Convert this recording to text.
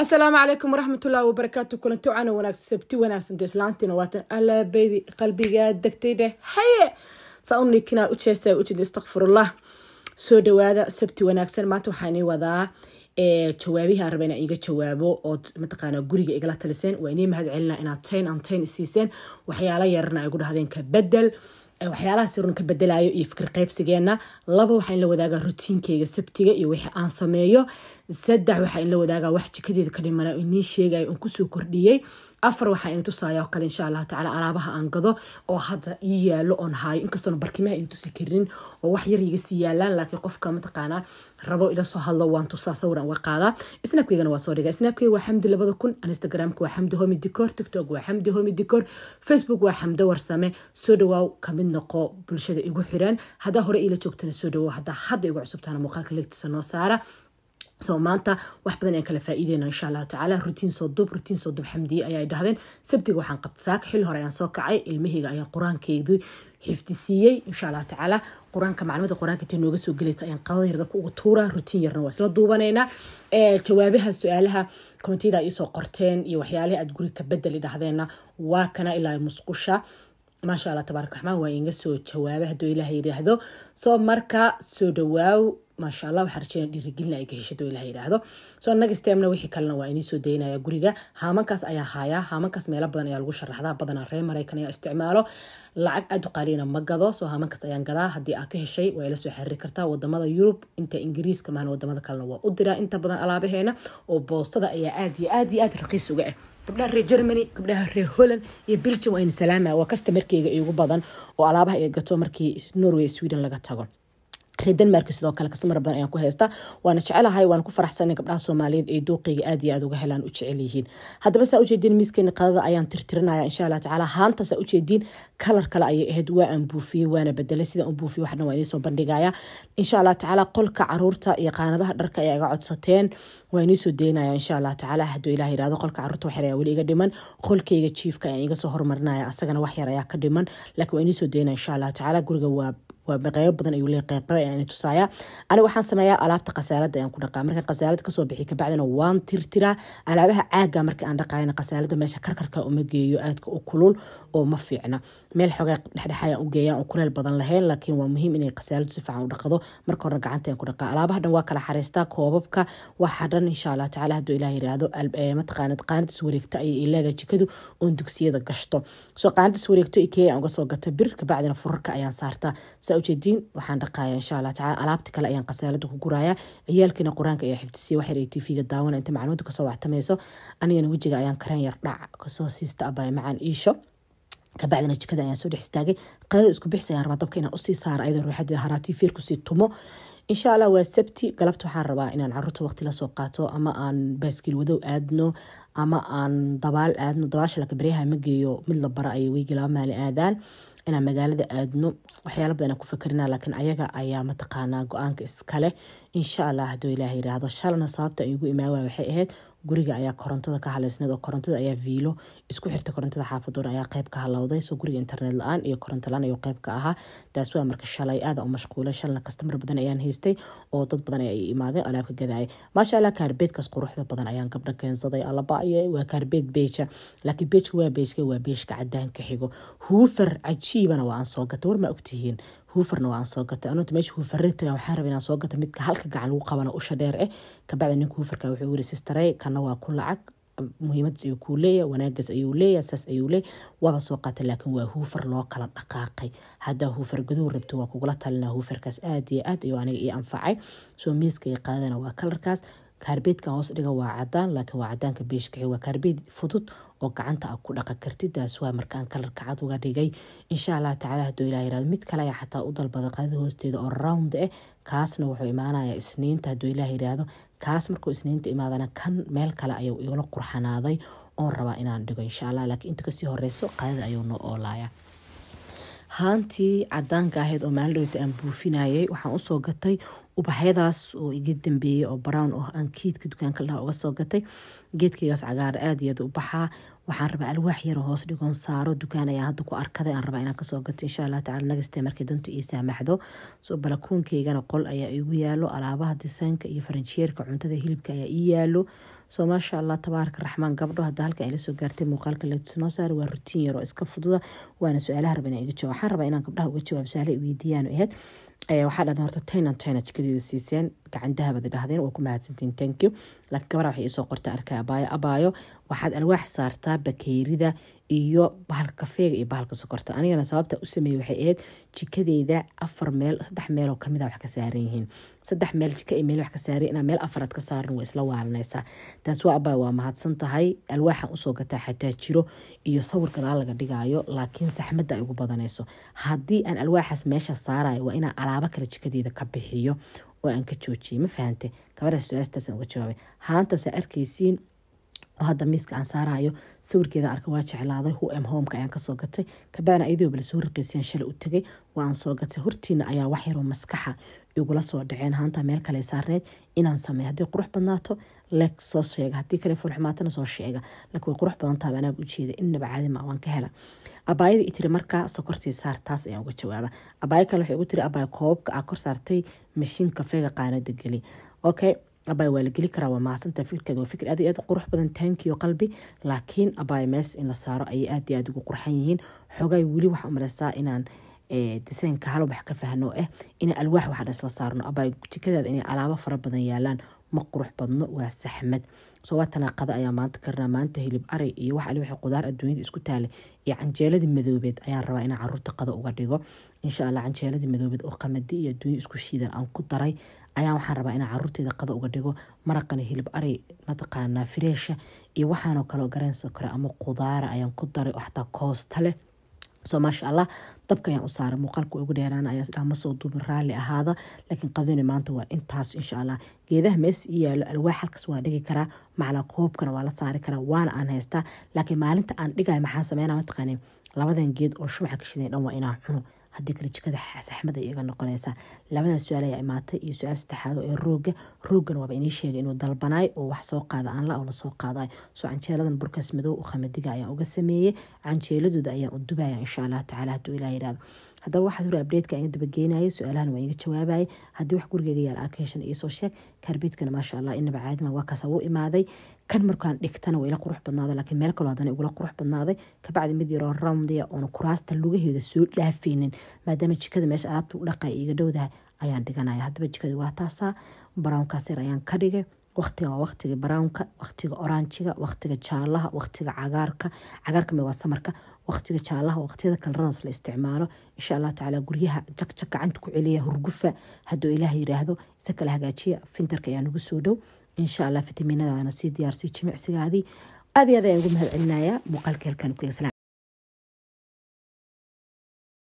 asalaamu calaykum waraxmatullaahi wabarakaatu kulanti wacaana wanaagsan sabti wanaagsan dee islaantiina waatan alla baby qalbigaa degtay dheh haye saa unikinaa ujeestaa ujeeda istakfirullah soo dhawaada sabti wanaagsan maanta waxaan ii wadaa jawaabihi aan ina iga jawaabo ood mataqaana guriga igala taliseen waa inii mahad celina inaad tain an tain isiiseen waxyaala yarana ay gu dhahdeen ka bedel waxyaalahaas yarun ka bedelaayo iyo fikir qaybsigeena laba waxaa in la wadaagaa rutiinkeyga sabtiga iyo wixii aan sameeyo saddex waxaa in la wadaagaa wax jikadeeda ka dhimana inii sheegayo oon kusoo kordhiyey afar waxaa in tusaaya oo kale insha allahu tacala alaabaha aan gado oo hadda ii yaalo oon haayo inkastoona barkimaha in tusi karin oo wax yar iga sii yaalaan laakiin qofka mataqaanaa rabo ila soo hadlo waan tusaa sawiran waa qaadaa snapkaygana waa soo dhigaa snapkayga waa xamdi labada kun instagramka waa xamdi homi dicor tiktok waa xamdi homi dicor facebook waa xamdo warsame soo dhawaaw kamid noqo bulshada igu xiraan haddaa hore ila joogtana soo dhawow haddaa hadda igu cusubtana muuqaalka legtiisa noo saara soo maanta wax badan ayaan kala faa-iideyna insha allahu tacaala rutiin soo dub rutiin soo dub xamdiye ayay dhahdeen sabtiga waxaan qabta saaka xil hore ayaan soo kacay ilmahayga ayaan qur-aankeedii xifdisiiyey insha allahu tacaala qur-aanka maclimada qur-aanka intay nooga soo gelaysa ayaan qadada yar dadka uga tuuraa rutiin yarna waa isla duubanaynaa jawaabaha su-aalaha komitiyada iisoo qorteen iyo waxyaalaha aada guri ka bedeli dhahdeenna waa kana ilaa musqusha maasha alla tabaarak raxmaan waa inga soo jawaaba hadduu ilaah yidhaahdo soo marka soo dhawaaw maasha alla waxaa rajeyna dhiirigelina ay ka hesho hadduu yidhaahdo soo annaga stemna wixii kalena waa inii soo daynaya guriga haamankaas ayaa haayaa haamankaas meelo badan ayaa lagu sharaxdaa badanaa reer maraykan ayaa isticmaalo lacag aada u qaaliina ma gado soo haamankaas ayaan gadaa haddii aad ka heshay waa ila soo xiriiri kartaa wadamada yurub inta ingiriiska mahana wadamada kalena waa u diraa inta badan alaabaheena oo boostada ayaa aad iyo aad iyo aad raqiis uga ah gabdhaha reer germany gabdhaha reer holland iyo belgium waa ina salaama waa kastamarkeyga igu badan oo alaabaha ay gato markii norway sweden laga tago reer denmark sidoo kale kastamar badan ayaan ku haysta waana jecelahay waana ku faraxsan gabdhaha soomaaliyeed ay dooqeyga aad iyo aad uga helaan u jecel yihiin haddaba saa ujeediin miiskeena qadada ayaan tirtirinaya insha allah tacaala haanta saa ujeediin kalar kale ayay ahayd waa aan buufiyey waana bedelay sidaan u buufiyey waxna waa idiin soo bandhigaya insha allah tacaala qolka caruurta iyo qaanadaha dharka ayaa iga codsateen waa inii soo daynaya insha allah tacaala hadduu ilah yirahdo qolka carruurta waxyar ayaa weli iga dhiman qolkeyga jiifka ayaan iga hormarinaya asagana waxyar ayaa ka dhiman laakiin waa inii insha allah tacaala guriga waa qeybo badan ayuu le qeyb ayaan tusaaya aniga waxaan sameeyaa alaabta khasaalada ayaan ku dhaqaa markaan khasaalada kasoo bixi kabacdina waan tirtiraa alaabaha caaga marka aan dhaqaayana khasaalada meesha karkarka uma geeyo aadka u kulul oo ma fiicna meel xoogaa dhexdhexaya u geeyaan oo kuleel badan lahayn laakiin waa muhiim inay khasaaladu si fiican u dhaqdo marka hore gacanta ku dhaqa alaabaha dhan waa kala xariistaa koobabka waxaa dhan insha allah tacaala hadduu ilaah yiraahdo eh, mataqaanad qaanadis wareegta ayay leedahay jikadu oon dugsiyada gashto soo qaanadis wareegto ikea aan uga soo gata bir kabacdina furarka ayaan saartaa saa ujeediin waxaan dhaqaaya insha allah tacaala alaabta kale ayaan khasaalada ku guraaya ciyaalkiina qur-aanka ayaa xifdisiyay waxyar ay tvga daawana inta macluumadka kasoo waxtamayso anigana wejiga ayaan kareen yar dhac kasoo siista abaya macaan iisho kabacdina jikada ayaan soo dhex istaagay qadada isku bixis ayaan rabaa dabka inaan usii saara ayadoo ruuxadida haraatii fiirkusii tumo insha allah waa sabti galabta waxaan rabaa inaan caruurta waqti lasoo qaato ama aan baaskiil wadow aadno ama aan dabaal aadno dabaasha lakabaryaha ma geeyo mid la bara ayay weygii laba maali aadaan inaan magaalada aadno waxyaala badan ku fakerina laakiin ayaga ayaa mataqaanaa go-aanka iskale insha allah hadduu ilaaha yiraahdo shalana sababta igu imaan waay waxay ahayd guriga ayaa korontada ka haleysnayd oo korontada ayaa viilo isku xirta korontada xaafadoona ayaa qayb ka halowday soo guriga internet la-aan iyo koronto la-aan ayuu qayb ka ahaa taas waa marka shalay aada u mashquulay shalna kastamar badan ayaan haystay oo dad badan ay imaadeen alaab ka gadaayay maasha allah kaarbeedkaas quruxda badan ayaan gabdho keensaday alaba waa kaarbeed beeja laakiin beejka waa beejka waa beejka cadaan ka xigo huufar cajiibana waa aan soo gata war maa ogtihiin huufarna waa aan soo gata anota meesha huufarre tagaan waxaan rabay inaan soo gata midka halka gacan lagu qabana usha dheer eh kabacdi ninka huufarka wuxuu yiri sistare kana waa ku lacag muhiimadaas ayuu kuu leeyahay wanaagaas ayuu leeyahay saas ayuu leeyahay waaba soo qaatay laakiin waa huufar loo kala dhaqaaqay haddaa huufar guduhu rabto waa kugula talinaa huufarkaas aad iyo aad ayuu aniga ii anfacay soo miiska ii qaadana waa kalarkaas kaarbeedkan hoos dhiga waa cadaan laakiin waa cadaanka beeshkaxi waa kaarbeed fudud oo gacanta a ku dhaqa kartidaas waa markaan kalarka cad uga dhigay insha allah tacaala haduu ilaa yirahdo mid kale ayaa xataa u dalbada qaadada hoosteeda oo round eh kaasna wuxuu imaanayaa isniinta haduu ilaah yiraahdo kaas markuu isniinta imaadana kan meel kale ayuu igala qurxanaaday oon rabaa inaan dhigo insha allah laakiin inta kasii horeyso qaadada ayuu noo oolaaya haantii cadaanka ahayd oo maalidhowta aan buufinayay waxaan usoo gatay ubaxyadaas oo iga dambeeyey oo brown oo aan kiidka dukaanka lahaa uga soo gatay geedkaygaas cagaar aad iyo aad u baxaa waxaan rabaa alwaax yaro hoos dhigoon saaro dukaan ayaa hadda ku arkaday aan rabaa inaan kasoo gato insha allah tacala nagastee markay dantu ii saamaxdo soo balakuunkaygana qol ayaa iigu yaalo alaabaha disaynka iyo faranjiyeerka cuntada hilibka ayaa ii yaalo soo maasha allah tabaarka raxmaan gabdho hadda halka ay lasoo gaartay muuqaalka leetusnoo saar waa rutiin yaroo iska fududa waana su-aalaha raba inaan iga jawaab waxaan rabaa inaan gabdhaha uga jawaab su-aalaha weydiiyaan ahayd waxaa dhahden horta tainan china jikadeeda siiseen gacan dahabad dhahdeen waa ku mahadsantiin tank you laakiin gabadha waxay isoo qorta arkaa abaayo abaayo waxaad alwaax saartaa bakeerida iyo bahalka kafeega iyo bahalka sokorta anigana sababta usameeyey waxay ahayd jikadeyda afar meel saddex meeloo kamid a ah wax ka saaran yihiin saddex meel jika ay meel wax ka saaran inaa meel afaraad ka saaran waa isla waalanaysaa taas waa abaa waa mahadsan tahay alwaaxan usoo gataa xataa jiro iyo sawir kalaa laga dhigaayo laakiin saxmadda ay ugu badanayso haddii aan alwaaxaas meesha saarayo waa inaan alaabo kale jikadeeda ka bixiyo oo aan ka joojiyay ma fahante gabadhaas su-aastaasaan uga jawaabay haantaas arkaysiin oo hadda miiska aan saarayo sawirkeeda arka waa jeclaaday hu em homeka ayaan kasoo gatay kabaana ayadoo soo riqaysayaan shalay u tegay waa soo gatay hortiina ayaa waxyaro maskaxa igula soo dhaceen haanta meel kale saarneyd inaan sameey haddii qurux badnaato leeg soo sheega haddii kale furxumaatana soo sheega laakiin way qurux badan taaba anaaba ujeeda innaba caadi maa waan ka hela abaayada i tiri markaa sokortii saar taas ayaan uga jawaaba abaaya kale waxay ugu tiri abaaya koobka aa ah kor saartay mashiin kafeega qaanada geli okay abay waa la geli karaa waa mahadsantaa fikirkeeda waa fikir aad iyo aad qurux badan taankiyo qalbi laakiin abay mees in la saaro ayay aad aad ugu qurxan yihiin xoogaay weli waxaa umaleysaa inaan eh, desaynka hal wax ka fahno ah in alwaax waxadhes la saarno abay jikadeeda inay alaabo fara badan yaalaan ma qurux badno waa saxmad soo waa tanaaqada ayaa maanta karnaa maanta hilib ari iyo wax ali waxay qudaar adduunyada isku taale iyo canjeeladii madoobeed ayaan rabaa inaan caruurta qada uga dhigo insha allah canjeeladii madoobeed oo qamadi iyo adduunya isku shiidan aan ku daray ayaan waxaan rabaa inaa caruurteyda qada uga dhigo maraqani hilib ari mataqaanaa fireesha iyo waxaanoo kale gareen sokore ah ama qudaara ah ayaan ku daray xataa koosta leh so maasha allah dabka ayaan u saaray muuqaalka ugu dheeraana ayaa masoo duubin raalli ahaada laakiin qadani maanta waa intaas insha allah geedaha mees ii yaalo alwaax halkas waa dhigi karaa macla koobkana waa la saari karaa waana aan haystaa laakiin maalinta aan dhigay maxaa sameynaa mataqaani labadan geed oo shumaxa ka dhan waa inaan cuno haddii kale jikada saxmada iga noqonaysaa labadaas su-aal ayaa iyo su-aal saddexaad ee rooga roogana waaba inii sheegay inuu dalbanay oo wax soo qaada aanla oo lasoo qaadaay soo canjeeladan burkaas madow u qamadiga ayaan uga sameeyey canjeeladooda ayaan u dubaya insha allahu tacala hadduu ilaa yirahdo haddaba waxaas hore abdheedka aan dabageynayo su-aalahan waa iga jawaabayay haddii wax gurigeyga yaal akeshan iisoo sheeg kaarbiidkana maasha allah inaba caadiman waa kaasa wuu imaaday kan markaan dhigtana waa ila qurux badnaaday laakiin meel kaloo hadana igula qurux badnaaday kabacdi mid yaroo ramdiya oona kuraasta lugaheeda soo dhaafaynin maadaama jikada meesha alaabta u dhaqay iga dhowdahay ayaan dhiganaya haddaba jikada waa taasaa barownkaas yar ayaan ka dhigay waqtiga waa waqtiga barownka waqtiga oranjiga waqtiga jaalaha waqtiga cagaarka cagaarka me waa samarka waqtiga jaalaha waqtiyada kalaradaas la isticmaalo insha allahu tacaala guryaha jagjag gacanta ku celiya hurgufa hadduu ilaah yiraahdo isa kala hagaajiya fintarka ayaa nagu soo dhow إن شاء الله فيتاميننا دعنا سي ديار سي جميع أذي هذه هذا يقوم هذا العناية مقال كان كويس